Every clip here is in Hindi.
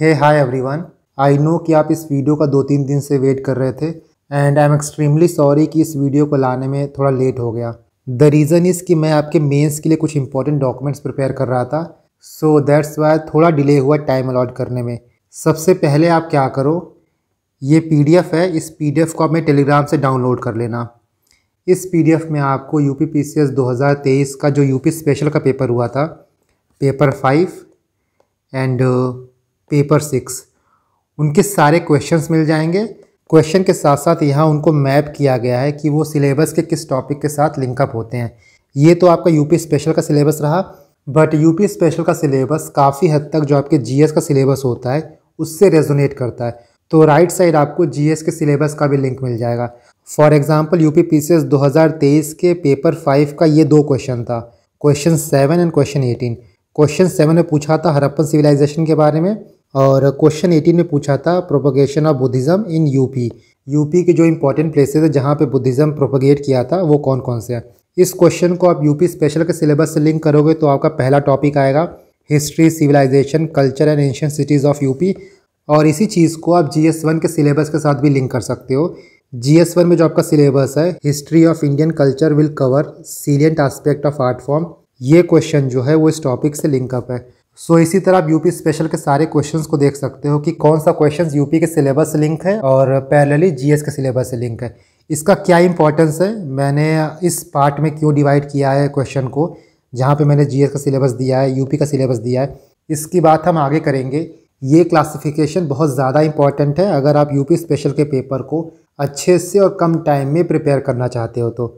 hey hi everyone I know कि आप इस वीडियो का दो तीन दिन से वेट कर रहे थे and I am extremely sorry कि इस वीडियो को लाने में थोड़ा लेट हो गया द रीज़न इज़ कि मैं आपके मेंस के लिए कुछ इंपॉर्टेंट डॉक्यूमेंट्स प्रिपेयर कर रहा था सो दैट्स वाई थोड़ा डिले हुआ टाइम अलॉट करने में सबसे पहले आप क्या करो ये पी है इस पी को आप टेलीग्राम से डाउनलोड कर लेना इस पी में आपको U P P C S दो हज़ार तेईस का जो यू स्पेशल का पेपर हुआ था paper five and paper six उनके सारे क्वेश्चंस मिल जाएंगे क्वेश्चन के साथ साथ यहाँ उनको मैप किया गया है कि वो सिलेबस के किस टॉपिक के साथ लिंकअप होते हैं ये तो आपका यूपी स्पेशल का सिलेबस रहा बट यूपी स्पेशल का सिलेबस काफ़ी हद तक जो आपके जीएस का सिलेबस होता है उससे रेजोनेट करता है तो राइट साइड आपको जीएस के सिलेबस का भी लिंक मिल जाएगा फॉर एग्जाम्पल यूपी पीसीएस 2023 के पेपर फाइव का ये दो क्वेश्चन था question seven and question eighteen question seven में पूछा था हरप्पन सिविलाइजेशन के बारे में और क्वेश्चन एटीन में पूछा था propagation of Buddhism in UP UP के जो इंपॉर्टेंट प्लेसेस है जहाँ पे बुद्धिज़्म प्रोपोगेट किया था वो कौन कौन से हैं इस क्वेश्चन को आप यूपी स्पेशल के सिलेबस से लिंक करोगे तो आपका पहला टॉपिक आएगा history civilization culture and ancient cities of UP और इसी चीज़ को आप जी के सिलेबस के साथ भी लिंक कर सकते हो जी में जो आपका सिलेबस है history of Indian culture will cover salient aspect of art form ये क्वेश्चन जो है वो इस टॉपिक से लिंकअप है सो so, इसी तरह आप यूपी स्पेशल के सारे क्वेश्चंस को देख सकते हो कि कौन सा क्वेश्चंस यूपी के सिलेबस से लिंक है और पैरेलली जीएस के सिलेबस से लिंक है इसका क्या इंपॉर्टेंस है मैंने इस पार्ट में क्यों डिवाइड किया है क्वेश्चन को जहाँ पे मैंने जीएस का सिलेबस दिया है यूपी का सिलेबस दिया है इसकी बात हम आगे करेंगे ये क्लासिफिकेशन बहुत ज़्यादा इंपॉर्टेंट है अगर आप यूपी स्पेशल के पेपर को अच्छे से और कम टाइम में प्रिपेयर करना चाहते हो तो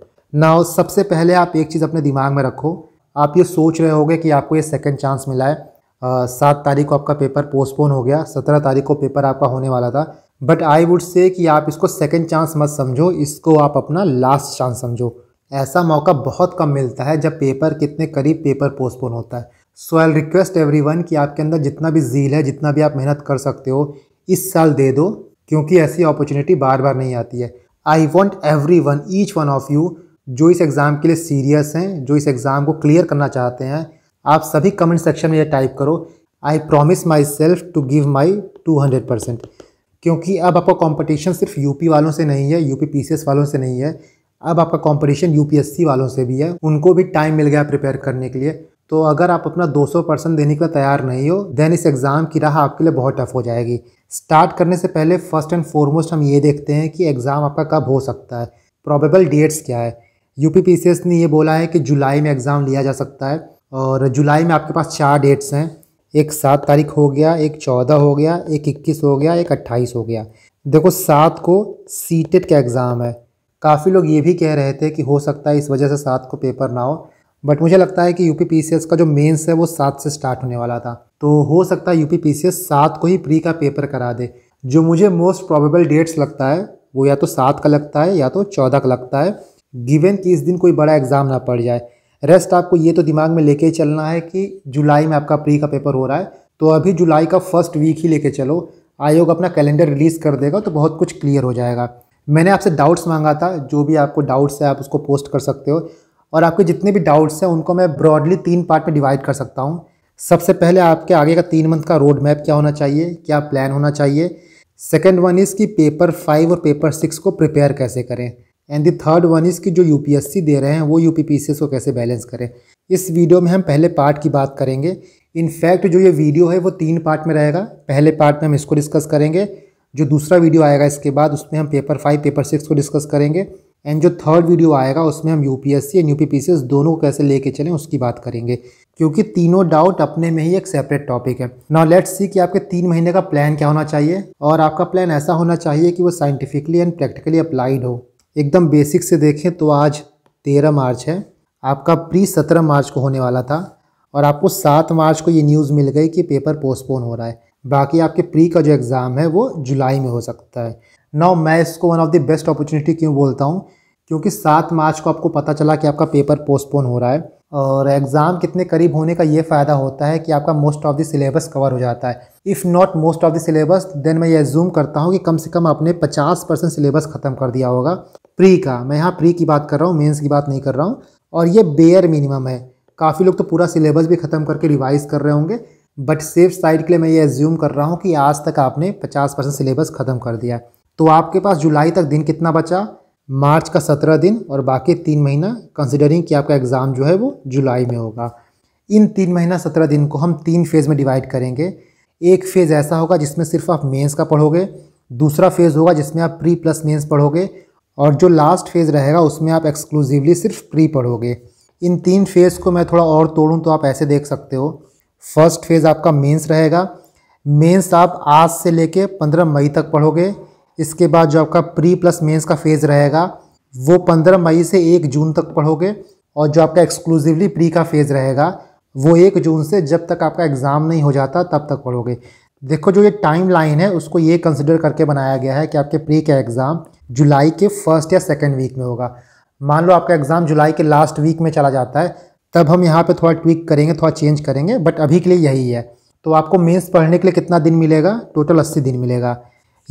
ना सबसे पहले आप एक चीज़ अपने दिमाग में रखो आप ये सोच रहे होंगे कि आपको ये सेकंड चांस मिला है सात तारीख को आपका पेपर पोस्टपोन हो गया सत्रह तारीख को पेपर आपका होने वाला था बट आई वुड से कि आप इसको सेकंड चांस मत समझो इसको आप अपना लास्ट चांस समझो ऐसा मौका बहुत कम मिलता है जब पेपर कितने करीब पेपर पोस्टपोन होता है so I request everyone कि आपके अंदर जितना भी झील है जितना भी आप मेहनत कर सकते हो इस साल दे दो क्योंकि ऐसी अपॉर्चुनिटी बार बार नहीं आती है I want everyone each one of you जो इस एग्ज़ाम के लिए सीरियस हैं जो इस एग्ज़ाम को क्लियर करना चाहते हैं आप सभी कमेंट सेक्शन में यह टाइप करो I promise myself to give my two hundred percent क्योंकि अब आपका कॉम्पिटिशन सिर्फ यूपी वालों से नहीं है यूपी पी वालों से नहीं है अब आपका कॉम्पिटिशन यू वालों से भी है उनको भी टाइम मिल गया प्रिपेयर करने के लिए तो अगर आप अपना 200 परसेंट देने के लिए तैयार नहीं हो देन इस एग्ज़ाम की राह आपके लिए बहुत टफ हो जाएगी स्टार्ट करने से पहले फर्स्ट एंड फॉरमोस्ट हम ये देखते हैं कि एग्ज़ाम आपका कब हो सकता है प्रॉबेबल डेट्स क्या है यूपी पीसीएस ने ये बोला है कि जुलाई में एग्ज़ाम लिया जा सकता है और जुलाई में आपके पास चार डेट्स हैं एक सात तारीख हो गया एक चौदह हो गया एक इक्कीस हो गया एक अट्ठाईस हो गया देखो सात को सी का एग्ज़ाम है काफ़ी लोग ये भी कह रहे थे कि हो सकता है इस वजह से सात को पेपर ना हो बट मुझे लगता है कि यू पी का जो मेंस है वो सात से स्टार्ट होने वाला था तो हो सकता है यू पी पी सात को ही प्री का पेपर करा दे जो मुझे मोस्ट प्रोबेबल डेट्स लगता है वो या तो सात का लगता है या तो चौदह का लगता है गिवन कि इस दिन कोई बड़ा एग्ज़ाम ना पड़ जाए रेस्ट आपको ये तो दिमाग में लेके चलना है कि जुलाई में आपका प्री का पेपर हो रहा है तो अभी जुलाई का फर्स्ट वीक ही लेके चलो आयोग अपना कैलेंडर रिलीज़ कर देगा तो बहुत कुछ क्लियर हो जाएगा मैंने आपसे डाउट्स मांगा था जो भी आपको डाउट्स है आप उसको पोस्ट कर सकते हो और आपके जितने भी डाउट्स हैं उनको मैं ब्रॉडली तीन पार्ट में डिवाइड कर सकता हूँ सबसे पहले आपके आगे का तीन मंथ का रोड मैप क्या होना चाहिए क्या प्लान होना चाहिए सेकेंड वन इज़ कि पेपर फाइव और पेपर सिक्स को प्रिपेयर कैसे करें and the third one is की जो यू दे रहे हैं वो यू को कैसे बैलेंस करें इस वीडियो में हम पहले पार्ट की बात करेंगे इनफैक्ट जो ये वीडियो है वो तीन पार्ट में रहेगा पहले पार्ट में हम इसको डिस्कस करेंगे जो दूसरा वीडियो आएगा इसके बाद उसमें हम पेपर फाइव पेपर सिक्स को डिस्कस करेंगे एंड जो थर्ड वीडियो आएगा उसमें हम यूपीएससी एंड यूपीपीसीएस दोनों को कैसे लेके चलें उसकी बात करेंगे क्योंकि तीनों डाउट अपने में ही एक सेपरेट टॉपिक है नाउ लेट्स सी कि आपके तीन महीने का प्लान क्या होना चाहिए और आपका प्लान ऐसा होना चाहिए कि वो साइंटिफिकली एंड प्रैक्टिकली अप्लाइड हो एकदम बेसिक से देखें तो आज तेरह मार्च है आपका प्री सत्रह मार्च को होने वाला था और आपको सात मार्च को ये न्यूज़ मिल गई कि पेपर पोस्टपोन हो रहा है बाकी आपके प्री का जो एग्ज़ाम है वो जुलाई में हो सकता है नाउ मैं इसको one of the best opportunity क्यों बोलता हूँ क्योंकि सात मार्च को आपको पता चला कि आपका पेपर पोस्टपोन हो रहा है और एग्ज़ाम कितने करीब होने का ये फ़ायदा होता है कि आपका most of the syllabus cover हो जाता है if not most of the syllabus then मैं ये जूम करता हूँ कि कम से कम आपने 50 परसेंट सिलेबस ख़त्म कर दिया होगा प्री का मैं यहाँ प्री की बात कर रहा हूँ मेंस की बात नहीं कर रहा हूँ और ये बेयर मिनिमम है काफ़ी लोग तो पूरा सिलेबस भी ख़त्म करके रिवाइज कर रहे होंगे बट सेफ साइड के लिए मैं ये एज्यूम कर रहा हूँ कि आज तक आपने 50 परसेंट सिलेबस ख़त्म कर दिया है तो आपके पास जुलाई तक दिन कितना बचा मार्च का सत्रह दिन और बाकी तीन महीना कंसिडरिंग कि आपका एग्ज़ाम जो है वो जुलाई में होगा इन तीन महीना सत्रह दिन को हम तीन फेज़ में डिवाइड करेंगे एक फेज़ ऐसा होगा जिसमें सिर्फ आप मेंस का पढ़ोगे दूसरा फेज़ होगा जिसमें आप प्री प्लस मेंस पढ़ोगे और जो लास्ट फेज़ रहेगा उसमें आप एक्सक्लूसिवली सिर्फ प्री पढ़ोगे इन तीन फेज़ को मैं थोड़ा और तोड़ूँ तो आप ऐसे देख सकते हो फर्स्ट फेज़ आपका मेंस रहेगा मेंस आप आज से लेके 15 मई तक पढ़ोगे इसके बाद जो आपका प्री प्लस मेंस का फेज़ रहेगा वो 15 मई से 1 जून तक पढ़ोगे और जो आपका एक्सक्लूसिवली प्री का फेज़ रहेगा वो 1 जून से जब तक आपका एग्ज़ाम नहीं हो जाता तब तक पढ़ोगे देखो जो ये टाइम लाइन है उसको ये कंसिडर करके बनाया गया है कि आपके प्री का एग्ज़ाम जुलाई के फर्स्ट या सेकेंड वीक में होगा मान लो आपका एग्ज़ाम जुलाई के लास्ट वीक में चला जाता है तब हम यहाँ पे थोड़ा ट्विक करेंगे थोड़ा चेंज करेंगे बट अभी के लिए यही है तो आपको मेंस पढ़ने के लिए कितना दिन मिलेगा टोटल अस्सी दिन मिलेगा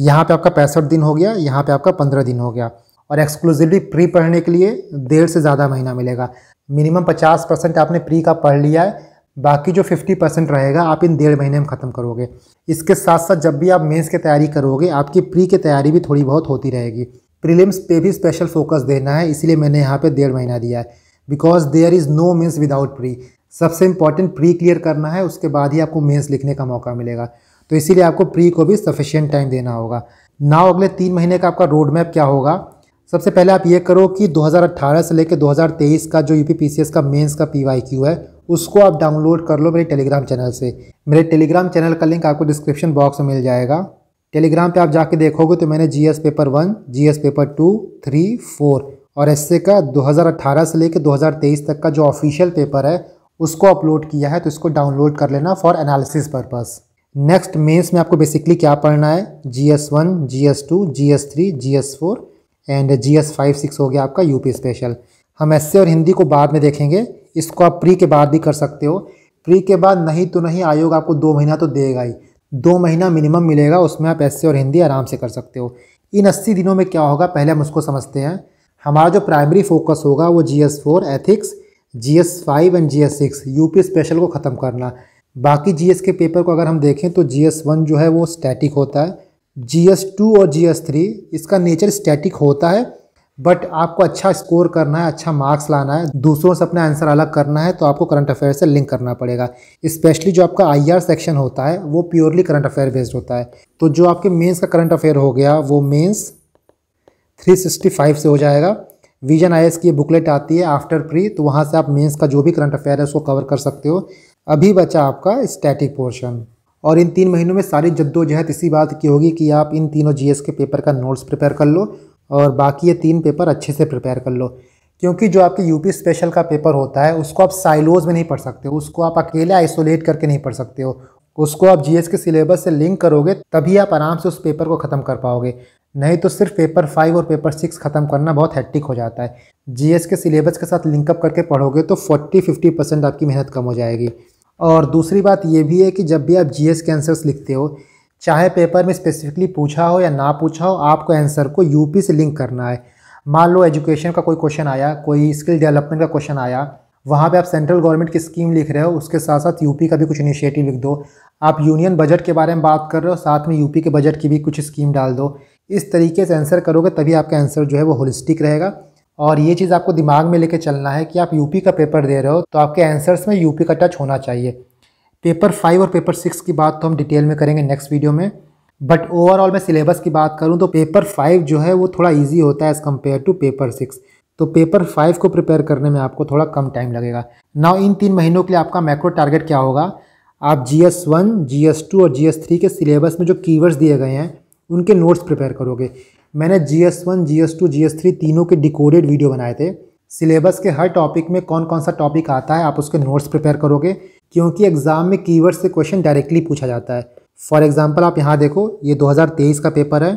यहाँ पे आपका पैंसठ दिन हो गया यहाँ पे आपका पंद्रह दिन हो गया और एक्सक्लूसिवली प्री पढ़ने के लिए डेढ़ से ज़्यादा महीना मिलेगा मिनिमम पचास परसेंट आपने प्री का पढ़ लिया है बाकी जो 50 परसेंट रहेगा आप इन डेढ़ महीने में ख़त्म करोगे इसके साथ साथ जब भी आप मेंस की तैयारी करोगे आपकी प्री की तैयारी भी थोड़ी बहुत होती रहेगी प्रीलिम्स पे भी स्पेशल फोकस देना है इसीलिए मैंने यहाँ पे डेढ़ महीना दिया है because there is no means without pre सबसे इंपॉर्टेंट प्री क्लियर करना है उसके बाद ही आपको मेंस लिखने का मौका मिलेगा तो इसीलिए आपको प्री को भी सफिशियंट टाइम देना होगा नाव अगले तीन महीने का आपका रोड मैप क्या होगा सबसे पहले आप ये करो कि 2018 से लेकर 2023 का जो यू पी का मेंस का पी है उसको आप डाउनलोड कर लो मेरे टेलीग्राम चैनल से मेरे टेलीग्राम चैनल का लिंक आपको डिस्क्रिप्शन बॉक्स में मिल जाएगा टेलीग्राम पे आप जाके देखोगे तो मैंने GS paper one GS paper two three four और एस का 2018 से लेकर 2023 तक का जो ऑफिशियल पेपर है उसको अपलोड किया है तो इसको डाउनलोड कर लेना for analysis purpose next mains में आपको बेसिकली क्या पढ़ना है G S one G S two G S three G S four and G S five six हो गया आपका यूपी स्पेशल हम एस और हिंदी को बाद में देखेंगे इसको आप प्री के बाद भी कर सकते हो प्री के बाद नहीं तो नहीं आयोग आपको दो महीना तो देगा ही दो महीना मिनिमम मिलेगा उसमें आप एस और हिंदी आराम से कर सकते हो इन अस्सी दिनों में क्या होगा पहले हम उसको समझते हैं हमारा जो प्राइमरी फोकस होगा वो G S four ethics G S five and G S six UP special को ख़त्म करना बाकी जी एस के पेपर को अगर हम देखें तो जी एस वन जो है वो स्टैटिक होता है जी एस टू और जी एस थ्री इसका नेचर स्टैटिक होता है बट आपको अच्छा स्कोर करना है अच्छा मार्क्स लाना है दूसरों से अपना आंसर अलग करना है तो आपको करंट अफेयर से लिंक करना पड़ेगा स्पेशली जो आपका आई सेक्शन होता है वो प्योरली करंट अफेयर बेस्ड होता है तो जो आपके मेंस का करंट अफेयर हो गया वो मेंस 365 से हो जाएगा विजन आई की बुकलेट आती है आफ्टर प्री तो वहाँ से आप मेन्स का जो भी करंट अफेयर है उसको कवर कर सकते हो अभी बचा आपका स्टैटिक पोर्शन और इन तीन महीनों में सारी जद्दोजहद इसी बात की होगी कि आप इन तीनों जीएस के पेपर का नोट्स प्रिपेयर कर लो और बाकी ये तीन पेपर अच्छे से प्रिपेयर कर लो क्योंकि जो आपके यूपी स्पेशल का पेपर होता है उसको आप साइलोज में नहीं पढ़ सकते उसको आप अकेले आइसोलेट करके नहीं पढ़ सकते हो उसको आप जीएस के सिलेबस से लिंक करोगे तभी आप आराम से उस पेपर को ख़त्म कर पाओगे नहीं तो सिर्फ पेपर फाइव और पेपर सिक्स ख़त्म करना बहुत हैट्टिक हो जाता है जी के सिलेबस के साथ लिंकअप करके पढ़ोगे तो फोर्टी फिफ्टी परसेंट आपकी मेहनत कम हो जाएगी और दूसरी बात ये भी है कि जब भी आप जी के आंसर्स लिखते हो चाहे पेपर में स्पेसिफिकली पूछा हो या ना पूछा हो आपको आंसर को यूपी से लिंक करना है मान लो एजुकेशन का कोई क्वेश्चन आया कोई स्किल डेवलपमेंट का क्वेश्चन आया वहाँ पे आप सेंट्रल गवर्नमेंट की स्कीम लिख रहे हो उसके साथ साथ यूपी का भी कुछ इनिशिएटिव लिख दो आप यूनियन बजट के बारे में बात कर रहे हो साथ में यूपी के बजट की भी कुछ स्कीम डाल दो इस तरीके से आंसर करोगे तभी आपका आंसर जो है वो होलिस्टिक रहेगा और ये चीज़ आपको दिमाग में लेके चलना है कि आप यूपी का पेपर दे रहे हो तो आपके आंसर्स में यूपी का टच होना चाहिए पेपर फाइव और पेपर सिक्स की बात तो हम डिटेल में करेंगे नेक्स्ट वीडियो में बट ओवरऑल मैं सिलेबस की बात करूँ तो पेपर फाइव जो है वो थोड़ा ईजी होता है as compare to paper six तो पेपर फाइव को प्रिपेयर करने में आपको थोड़ा कम टाइम लगेगा नाउ इन तीन महीनों के लिए आपका मैक्रो टारगेट क्या होगा आप G S one G S two और जी एस थ्री के सिलेबस में जो कीवर्ड्स दिए गए हैं उनके नोट्स प्रिपेयर करोगे मैंने G S one G S two G S three तीनों के डिकोडेड वीडियो बनाए थे सिलेबस के हर टॉपिक में कौन कौन सा टॉपिक आता है आप उसके नोट्स प्रिपेयर करोगे क्योंकि एग्ज़ाम में कीवर्ड से क्वेश्चन डायरेक्टली पूछा जाता है फॉर एग्ज़ाम्पल आप यहाँ देखो ये 2023 का पेपर है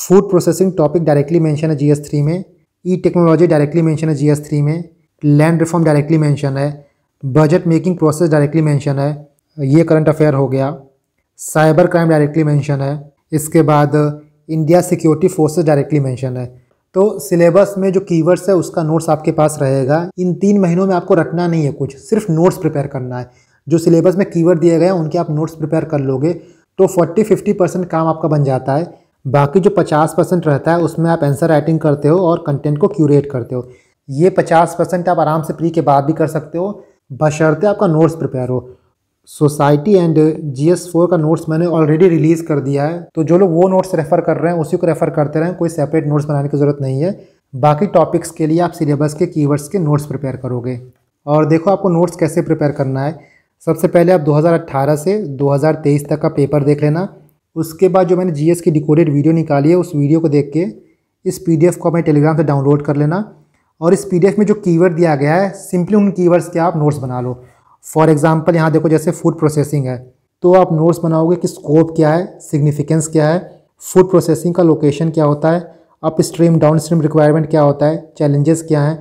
food processing topic directly mention है जीएस थ्री में ई टेक्नोलॉजी डायरेक्टली मेंशन है जीएस थ्री में लैंड रिफॉर्म डायरेक्टली मेंशन है budget making process directly mention है ये करंट अफेयर हो गया साइबर क्राइम डायरेक्टली मेंशन है इसके बाद India security forces directly mention है तो सिलेबस में जो कीवर्ड्स है उसका नोट्स आपके पास रहेगा इन तीन महीनों में आपको रटना नहीं है कुछ सिर्फ नोट्स प्रिपेयर करना है जो सिलेबस में कीवर्ड दिए गए हैं उनके आप नोट्स प्रिपेयर कर लोगे तो 40-50 परसेंट काम आपका बन जाता है बाकी जो 50 परसेंट रहता है उसमें आप आंसर राइटिंग करते हो और कंटेंट को क्यूरेट करते हो ये 50 परसेंट आप आराम से प्री के बाद भी कर सकते हो बशर्ते आपका नोट्स प्रिपेयर हो society and G S four का नोट्स मैंने ऑलरेडी रिलीज़ कर दिया है तो जो लोग वो नोट्स रेफ़र कर रहे हैं उसी को रेफ़र करते रहें कोई सेपरेट नोट्स बनाने की ज़रूरत नहीं है बाकी टॉपिक्स के लिए आप सिलेबस के कीवर्ड्स के नोट्स प्रिपेयर करोगे और देखो आपको नोट्स कैसे प्रिपेयर करना है सबसे पहले आप 2018 से 2023 तक का पेपर देख लेना उसके बाद जो मैंने जीएस की डिकोडेड वीडियो निकाली है उस वीडियो को देख के इस पीडीएफ को मैं टेलीग्राम से डाउनलोड कर लेना और इस पीडीएफ में जो कीवर्ड दिया गया है सिंपली उन कीवर्ड्स के आप नोट्स बना लो फॉर एग्ज़ाम्पल यहाँ देखो जैसे फूड प्रोसेसिंग है तो आप नोट्स बनाओगे कि स्कोप क्या है सिग्निफिकेंस क्या है फूड प्रोसेसिंग का लोकेशन क्या होता है upstream downstream requirement क्या होता है चैलेंजेस क्या हैं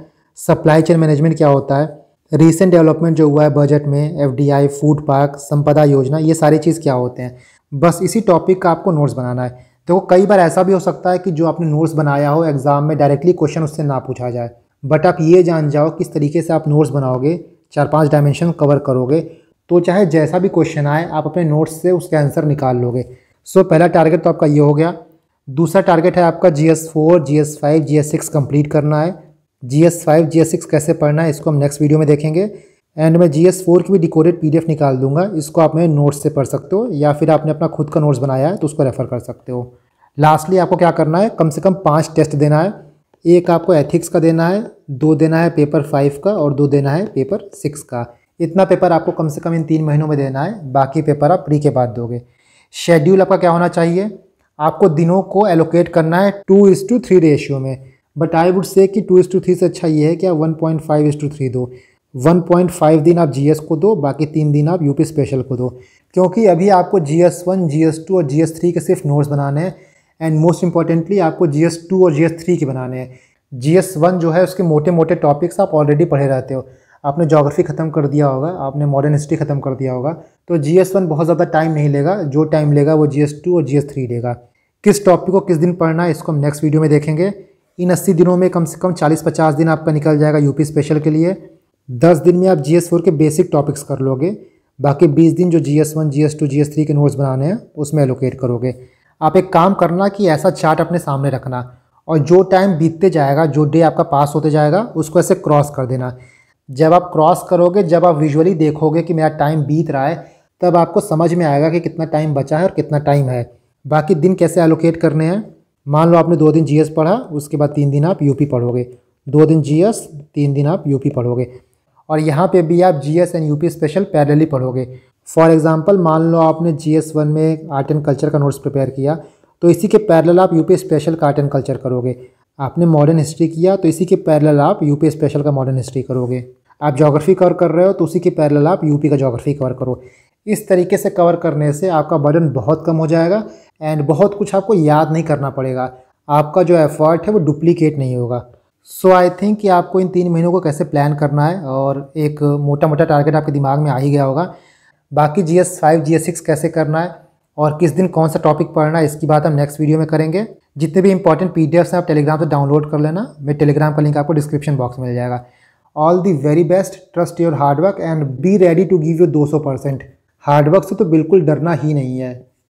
सप्लाई चेन मैनेजमेंट क्या होता है रीसेंट डेवलपमेंट जो हुआ है बजट में एफडीआई फूड पार्क संपदा योजना ये सारी चीज़ क्या होते हैं बस इसी टॉपिक का आपको नोट्स बनाना है देखो तो कई बार ऐसा भी हो सकता है कि जो आपने नोट्स बनाया हो एग्ज़ाम में डायरेक्टली क्वेश्चन उससे ना पूछा जाए बट आप ये जान जाओ किस तरीके से आप नोट्स बनाओगे चार पांच डायमेंशन कवर करोगे तो चाहे जैसा भी क्वेश्चन आए आप अपने नोट्स से उसका आंसर निकाल लोगे सो so, पहला टारगेट तो आपका ये हो गया दूसरा टारगेट है आपका G S four G S five G S six complete करना है G S five G S six कैसे पढ़ना है इसको हम नेक्स्ट वीडियो में देखेंगे एंड मैं जी एस फोर की भी डिकोडेड पी डी एफ निकाल दूंगा इसको आप मेरे नोट्स से पढ़ सकते हो या फिर आपने अपना खुद का नोट्स बनाया है तो उसको रेफ़र कर सकते हो लास्टली आपको क्या करना है कम से कम पाँच टेस्ट देना है एक आपको एथिक्स का देना है दो देना है पेपर फाइव का और दो देना है पेपर सिक्स का इतना पेपर आपको कम से कम इन तीन महीनों में देना है बाकी पेपर आप प्री के बाद दोगे शेड्यूल आपका क्या होना चाहिए आपको दिनों को एलोकेट करना है two is to three ratio में बट आई वुड से कि टू इस टू थ्री से अच्छा ये है कि आप one point five is to three दो वन पॉइंट फाइव दिन आप जी को दो बाकी तीन दिन आप यूपी स्पेशल को दो क्योंकि अभी आपको G S one G S two और जी एस थ्री के सिर्फ नोट्स बनाने हैं एंड मोस्ट इंपॉर्टेंटली आपको जी एस टू और जी एस थ्री के बनाने हैं जी एस वन जो है उसके मोटे मोटे टॉपिक्स आप ऑलरेडी पढ़े रहते हो आपने जोग्राफी ख़त्म कर दिया होगा आपने मॉडर्न हिस्ट्री ख़त्म कर दिया होगा तो जी एस वन बहुत ज़्यादा टाइम नहीं लेगा जो टाइम लेगा वो जी एस टू और जी एस थ्री लेगा किस टॉपिक को किस दिन पढ़ना है इसको हम नेक्स्ट वीडियो में देखेंगे इन अस्सी दिनों में कम से कम चालीस पचास दिन आपका निकल जाएगा यूपी स्पेशल के लिए दस दिन में आप जी एस फोर के बेसिक टॉपिक्स कर लोगे बाकी बीस दिन जो G S one G S two G S three के नोट्स बनाने हैं उसमें एलोकेट करोगे आप एक काम करना कि ऐसा चार्ट अपने सामने रखना और जो टाइम बीतते जाएगा जो डे आपका पास होते जाएगा उसको ऐसे क्रॉस कर देना जब आप क्रॉस करोगे जब आप विजुअली देखोगे कि मेरा टाइम बीत रहा है तब आपको समझ में आएगा कि कितना टाइम बचा है और कितना टाइम है बाकी दिन कैसे एलोकेट करने हैं मान लो आपने दो दिन जीएस पढ़ा उसके बाद तीन दिन आप यूपी पढ़ोगे दो दिन जीएस तीन दिन आप यूपी पढ़ोगे और यहाँ पे भी आप G S and UP special parallelly पढ़ोगे फॉर एग्जांपल मान लो आपने जी एस वन में आर्ट एंड कल्चर का नोट्स प्रिपेयर किया तो इसी के पैरेलल आप यूपी स्पेशल का आर्ट एंड कल्चर करोगे आपने मॉडर्न हिस्ट्री किया तो इसी के पैरेलल आप यूपी स्पेशल का मॉडर्न हिस्ट्री करोगे आप जोग्राफी कवर कर रहे हो तो उसी के पैरेलल आप यूपी का जोग्राफी कवर करो इस तरीके से कवर करने से आपका बर्डन बहुत कम हो जाएगा एंड बहुत कुछ आपको याद नहीं करना पड़ेगा आपका जो एफर्ट है वो डुप्लीकेट नहीं होगा सो आई थिंक कि आपको इन तीन महीनों को कैसे प्लान करना है और एक मोटा मोटा टारगेट आपके दिमाग में आ ही गया होगा बाकी G S five G S six कैसे करना है और किस दिन कौन सा टॉपिक पढ़ना है इसकी बात हम नेक्स्ट वीडियो में करेंगे जितने भी इंपॉर्टेंट पी डी एफ्स हैं आप टेलीग्राम से डाउनलोड कर लेना मेरे टेलीग्राम का लिंक आपको डिस्क्रिप्शन बॉक्स में मिल जाएगा all the very best trust your hard work and be ready to give you दो सौ परसेंट हार्डवर्क से तो बिल्कुल डरना ही नहीं है